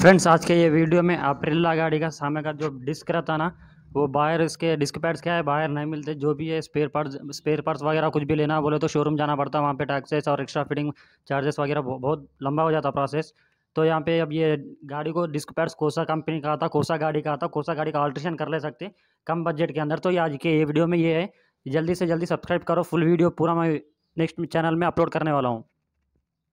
friends आज के ये वीडियो में अप्रिल्ला गाड़ी का सामने का जो डिस्क रहता ना वो बाहर इसके डिस्क पैड्स क्या है बाहर नहीं मिलते जो भी है स्पेयर पार्ट्स स्पेयर पार्ट्स वगैरह कुछ भी लेना बोले तो शोरूम जाना पड़ता है वहाँ पे टैक्सेस और एक्स्ट्रा फिटिंग चार्जेस वगैरह बहुत लंबा हो जाता प्रोसेस तो यहाँ पे अब ये गाड़ी को डिस्क पैड्स कोसा कंपनी का आता कोसा गाड़ी का आता कोसा गाड़ी का ऑल्ट्रेशन कर ले सकते कम बजट के अंदर तो ये आज के ये वीडियो में ये है जल्दी से जल्दी सब्सक्राइब करो फुल वीडियो पूरा मैं नेक्स्ट चैनल में अपलोड करने वाला हूँ